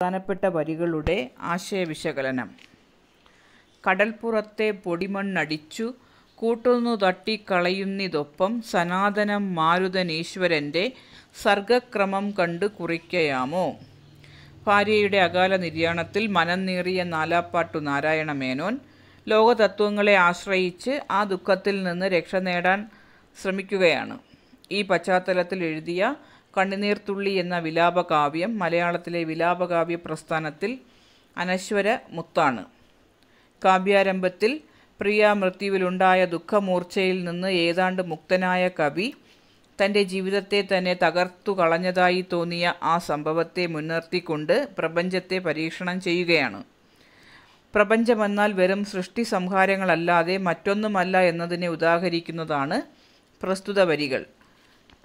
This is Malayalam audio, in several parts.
പ്രധാനപ്പെട്ട വരികളുടെ ആശയവിശകലനം കടൽപ്പുറത്തെ പൊടിമണ്ണടിച്ചു കൂട്ടുന്നു തട്ടിക്കളയുന്നതൊപ്പം സനാതനം മാരുതനീശ്വരൻ്റെ സർഗക്രമം കണ്ട് കുറിക്കയാമോ ഭാര്യയുടെ അകാല നിര്യാണത്തിൽ മനം നീറിയ നാലാപ്പാട്ടു നാരായണ മേനോൻ ലോകതത്വങ്ങളെ ആശ്രയിച്ച് ആ ദുഃഖത്തിൽ നിന്ന് രക്ഷ നേടാൻ ശ്രമിക്കുകയാണ് ഈ പശ്ചാത്തലത്തിൽ എഴുതിയ കണ്ണുനീർത്തുള്ളി എന്ന വിലാപകാവ്യം മലയാളത്തിലെ വിലാപകാവ്യ പ്രസ്ഥാനത്തിൽ അനശ്വര മുത്താണ് കാവ്യാരംഭത്തിൽ പ്രിയ മൃത്യുവിലുണ്ടായ ദുഃഖമൂർച്ചയിൽ നിന്ന് ഏതാണ്ട് മുക്തനായ കവി തൻ്റെ ജീവിതത്തെ തന്നെ തകർത്തു കളഞ്ഞതായി തോന്നിയ ആ സംഭവത്തെ മുൻനിർത്തിക്കൊണ്ട് പ്രപഞ്ചത്തെ പരീക്ഷണം ചെയ്യുകയാണ് പ്രപഞ്ചമെന്നാൽ വെറും സൃഷ്ടി സംഹാരങ്ങളല്ലാതെ മറ്റൊന്നുമല്ല എന്നതിനെ ഉദാഹരിക്കുന്നതാണ് പ്രസ്തുത വരികൾ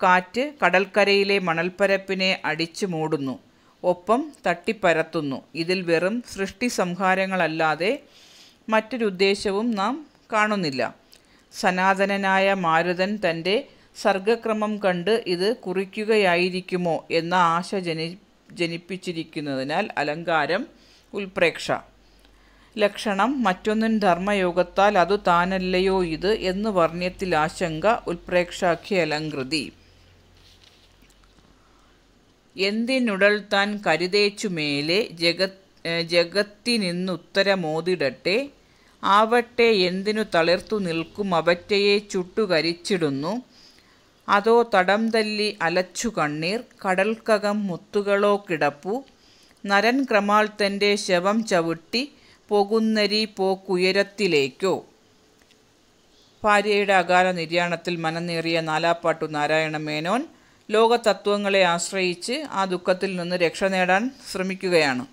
കാറ്റ് കടൽക്കരയിലെ മണൽപ്പരപ്പിനെ അടിച്ചു മൂടുന്നു ഒപ്പം തട്ടിപ്പരത്തുന്നു ഇതിൽ വെറും സൃഷ്ടി സംഹാരങ്ങളല്ലാതെ മറ്റൊരുദ്ദേശവും നാം കാണുന്നില്ല സനാതനനായ മാരുതൻ തൻ്റെ സർഗക്രമം കണ്ട് ഇത് കുറിക്കുകയായിരിക്കുമോ എന്ന ആശ ജനി ജനിപ്പിച്ചിരിക്കുന്നതിനാൽ അലങ്കാരം ഉൽപ്രേക്ഷ ലക്ഷണം മറ്റൊന്നിൻ ധർമ്മയോഗത്താൽ അതു താനല്ലയോ ഇത് എന്ന് വർണ്ണയത്തിൽ ആശങ്ക ഉൽപ്രേക്ഷാഖ്യ അലങ്കൃതി കരുതേച്ചു മേലെ ജഗ ജഗത്തിനിന്നുത്തരമോതിടട്ടെ ആവട്ടെ എന്തിനു തളിർത്തു നിൽക്കും അവറ്റയെ ചുട്ടുകരിച്ചിടുന്നു അതോ തടം തല്ലി അലച്ചു കണ്ണീർ കടൽക്കകം മുത്തുകളോ കിടപ്പു നരൻ ക്രമാൾ തൻ്റെ ശവം ചവിട്ടി പോകുന്നരി പോക്കുയരത്തിലേക്കോ ഭാര്യയുടെ അകാല നിര്യാണത്തിൽ മനനേറിയ നാലാപ്പാട്ടു നാരായണ മേനോൻ ലോകതത്വങ്ങളെ ആശ്രയിച്ച് ആ ദുഃഖത്തിൽ നിന്ന് രക്ഷ നേടാൻ ശ്രമിക്കുകയാണ്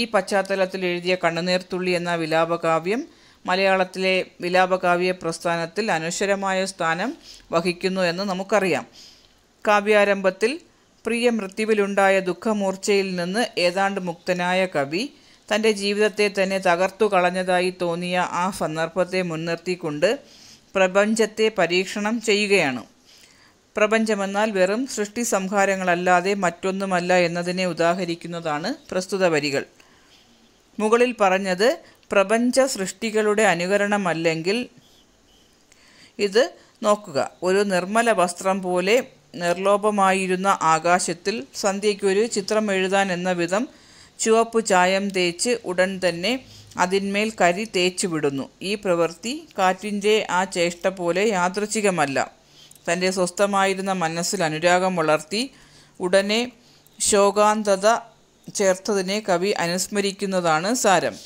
ഈ പശ്ചാത്തലത്തിൽ എഴുതിയ കണ്ണുനീർത്തുള്ളി എന്ന വിലാപകാവ്യം മലയാളത്തിലെ വിലാപകാവ്യ പ്രസ്ഥാനത്തിൽ അനശ്വരമായ സ്ഥാനം വഹിക്കുന്നു എന്ന് നമുക്കറിയാം കാവ്യാരംഭത്തിൽ പ്രിയ മൃത്യുവിലുണ്ടായ ദുഃഖമൂർച്ചയിൽ നിന്ന് ഏതാണ്ട് മുക്തനായ കവി തൻ്റെ ജീവിതത്തെ തന്നെ തകർത്തു കളഞ്ഞതായി തോന്നിയ ആ സന്ദർഭത്തെ മുൻനിർത്തിക്കൊണ്ട് പ്രപഞ്ചത്തെ പരീക്ഷണം ചെയ്യുകയാണ് പ്രപഞ്ചമെന്നാൽ വെറും സൃഷ്ടി സംഹാരങ്ങളല്ലാതെ മറ്റൊന്നുമല്ല എന്നതിനെ ഉദാഹരിക്കുന്നതാണ് പ്രസ്തുത വരികൾ മുകളിൽ പറഞ്ഞത് പ്രപഞ്ച സൃഷ്ടികളുടെ അനുകരണമല്ലെങ്കിൽ ഇത് നോക്കുക ഒരു നിർമ്മല വസ്ത്രം പോലെ നിർലോഭമായിരുന്ന ആകാശത്തിൽ സന്ധ്യയ്ക്കൊരു ചിത്രം എഴുതാൻ എന്ന വിധം ചുവപ്പ് ചായം തേച്ച് ഉടൻ തന്നെ അതിന്മേൽ കരി തേച്ചു വിടുന്നു ഈ പ്രവൃത്തി കാറ്റിൻ്റെ ആ ചേഷ്ട പോലെ യാദൃച്ഛികമല്ല തൻ്റെ സ്വസ്ഥമായിരുന്ന മനസ്സിൽ അനുരാഗം വളർത്തി ഉടനെ ശോകാന്തത ചേർത്തതിനെ കവി അനുസ്മരിക്കുന്നതാണ് സാരം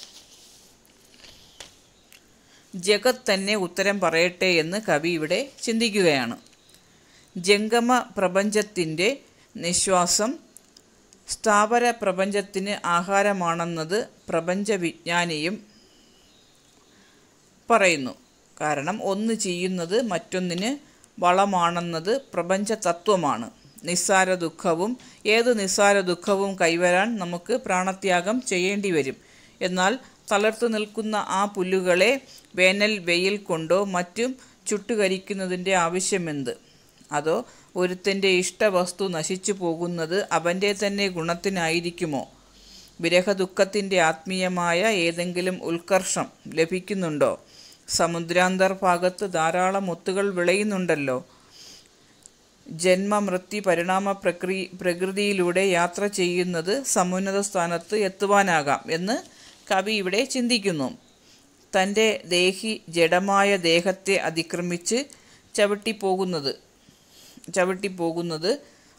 ജഗത് തന്നെ ഉത്തരം പറയട്ടെ എന്ന് കവി ഇവിടെ ചിന്തിക്കുകയാണ് ജംഗമ പ്രപഞ്ചത്തിൻ്റെ നിശ്വാസം സ്ഥാപര പ്രപഞ്ചത്തിന് ആഹാരമാണെന്നത് പ്രപഞ്ച വിജ്ഞാനിയും പറയുന്നു കാരണം ഒന്ന് ചെയ്യുന്നത് മറ്റൊന്നിന് വളമാണെന്നത് പ്രപഞ്ച തത്വമാണ് നിസ്സാര ദുഃഖവും ഏത് നിസ്സാര ദുഃഖവും കൈവരാൻ നമുക്ക് പ്രാണത്യാഗം ചെയ്യേണ്ടി വരും എന്നാൽ തളർത്തു നിൽക്കുന്ന ആ പുല്ലുകളെ വേനൽ വെയിൽ കൊണ്ടോ മറ്റും ചുട്ടുകരിക്കുന്നതിൻ്റെ ആവശ്യമെന്ത് അതോ ഒരുത്തൻ്റെ ഇഷ്ടവസ്തു നശിച്ചു പോകുന്നത് അവൻ്റെ തന്നെ ഗുണത്തിനായിരിക്കുമോ വിരഹദുഃഖത്തിൻ്റെ ആത്മീയമായ ഏതെങ്കിലും ഉത്കർഷം ലഭിക്കുന്നുണ്ടോ ഭാഗത്ത് ധാരാളം മുത്തുകൾ വിളയുന്നുണ്ടല്ലോ മൃത്യു പരിണാമ പ്രക്രി പ്രകൃതിയിലൂടെ യാത്ര ചെയ്യുന്നത് സമുന്നത സ്ഥാനത്ത് എത്തുവാനാകാം എന്ന് കവി ഇവിടെ ചിന്തിക്കുന്നു തൻ്റെ ദേഹി ജഡമായ ദേഹത്തെ അതിക്രമിച്ച് ചവിട്ടിപ്പോകുന്നത് ചവിട്ടിപ്പോകുന്നത്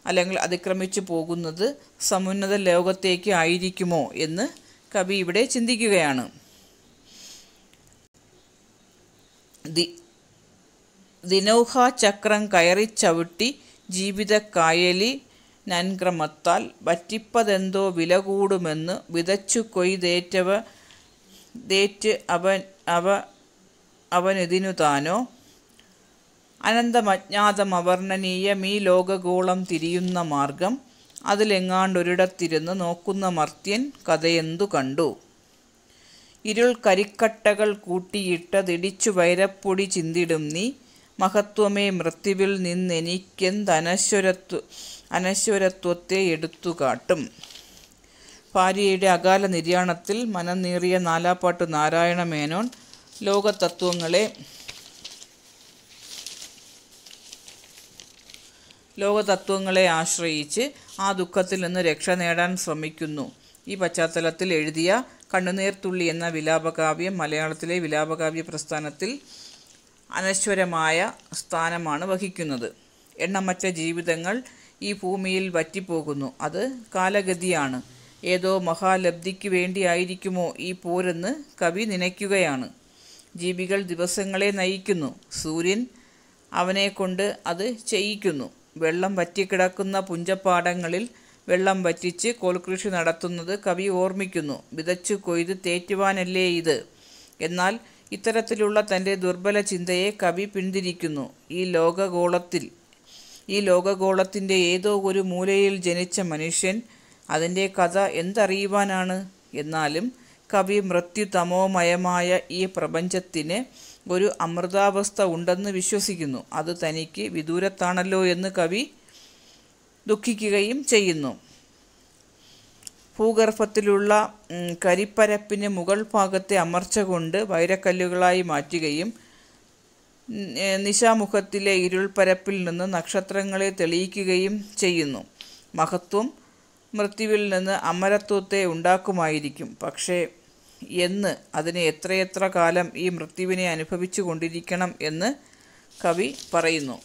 അല്ലെങ്കിൽ അതിക്രമിച്ചു പോകുന്നത് സമുന്നത ലോകത്തേക്ക് ആയിരിക്കുമോ എന്ന് കവി ഇവിടെ ചിന്തിക്കുകയാണ് ദി കയറി ചവിട്ടി ജീവിതക്കായലി നൻക്രമത്താൽ വറ്റിപ്പതെന്തോ വില കൂടുമെന്ന് വിതച്ചു കൊയ്തേറ്റവ തേറ്റ് അവൻ അവ അവനിതിനു താനോ അനന്തമജ്ഞാതം ഈ ലോകഗോളം തിരിയുന്ന മാർഗം അതിലെങ്ങാണ്ടൊരിടത്തിരുന്ന് നോക്കുന്ന മർത്യൻ കഥയെന്തു കണ്ടു ഇരുൾ കരിക്കട്ടകൾ കൂട്ടിയിട്ടതിടിച്ചു വൈരപ്പൊടി ചിന്തിടും നീ മഹത്വമേ മൃത്യുവിൽ നിന്നെനിക്കെന്തനശ്വരത്വ അനശ്വരത്വത്തെ എടുത്തുകാട്ടും ഭാര്യയുടെ അകാല നിര്യാണത്തിൽ നീറിയ നാലാപ്പാട്ട് നാരായണ മേനോൻ ലോകതത്വങ്ങളെ ലോകതത്വങ്ങളെ ആശ്രയിച്ച് ആ ദുഃഖത്തിൽ നിന്ന് രക്ഷ നേടാൻ ശ്രമിക്കുന്നു ഈ പശ്ചാത്തലത്തിൽ എഴുതിയ കണ്ണുനീർത്തുള്ളി എന്ന വിലാപകാവ്യം മലയാളത്തിലെ വിലാപകാവ്യ പ്രസ്ഥാനത്തിൽ അനശ്വരമായ സ്ഥാനമാണ് വഹിക്കുന്നത് എണ്ണമറ്റ ജീവിതങ്ങൾ ഈ ഭൂമിയിൽ വറ്റിപ്പോകുന്നു അത് കാലഗതിയാണ് ഏതോ മഹാലബ്ധിക്ക് വേണ്ടിയായിരിക്കുമോ ഈ പോരെന്ന് കവി നനയ്ക്കുകയാണ് ജീവികൾ ദിവസങ്ങളെ നയിക്കുന്നു സൂര്യൻ അവനെക്കൊണ്ട് അത് ചെയ്യിക്കുന്നു വെള്ളം വറ്റിക്കിടക്കുന്ന പുഞ്ചപ്പാടങ്ങളിൽ വെള്ളം വറ്റിച്ച് കൊൽകൃഷി നടത്തുന്നത് കവി ഓർമ്മിക്കുന്നു വിതച്ചു കൊയ്ത് തേറ്റുവാനല്ലേ ഇത് എന്നാൽ ഇത്തരത്തിലുള്ള തൻ്റെ ദുർബല ചിന്തയെ കവി പിന്തിരിക്കുന്നു ഈ ലോകഗോളത്തിൽ ഈ ലോകഗോളത്തിൻ്റെ ഏതോ ഒരു മൂലയിൽ ജനിച്ച മനുഷ്യൻ അതിൻ്റെ കഥ എന്തറിയുവാനാണ് എന്നാലും കവി മൃത്യു തമോമയമായ ഈ പ്രപഞ്ചത്തിന് ഒരു അമൃതാവസ്ഥ ഉണ്ടെന്ന് വിശ്വസിക്കുന്നു അത് തനിക്ക് വിദൂരത്താണല്ലോ എന്ന് കവി ദുഃഖിക്കുകയും ചെയ്യുന്നു ഭൂഗർഭത്തിലുള്ള കരിപ്പരപ്പിന് മുകൾ ഭാഗത്തെ അമർച്ച കൊണ്ട് വൈരക്കല്ലുകളായി മാറ്റുകയും നിശാമുഖത്തിലെ ഇരുൾപ്പരപ്പിൽ നിന്ന് നക്ഷത്രങ്ങളെ തെളിയിക്കുകയും ചെയ്യുന്നു മഹത്വം മൃത്യുവിൽ നിന്ന് അമരത്വത്തെ ഉണ്ടാക്കുമായിരിക്കും പക്ഷേ എന്ന് അതിനെ എത്രയെത്ര കാലം ഈ മൃത്യുവിനെ അനുഭവിച്ചു കൊണ്ടിരിക്കണം എന്ന് കവി പറയുന്നു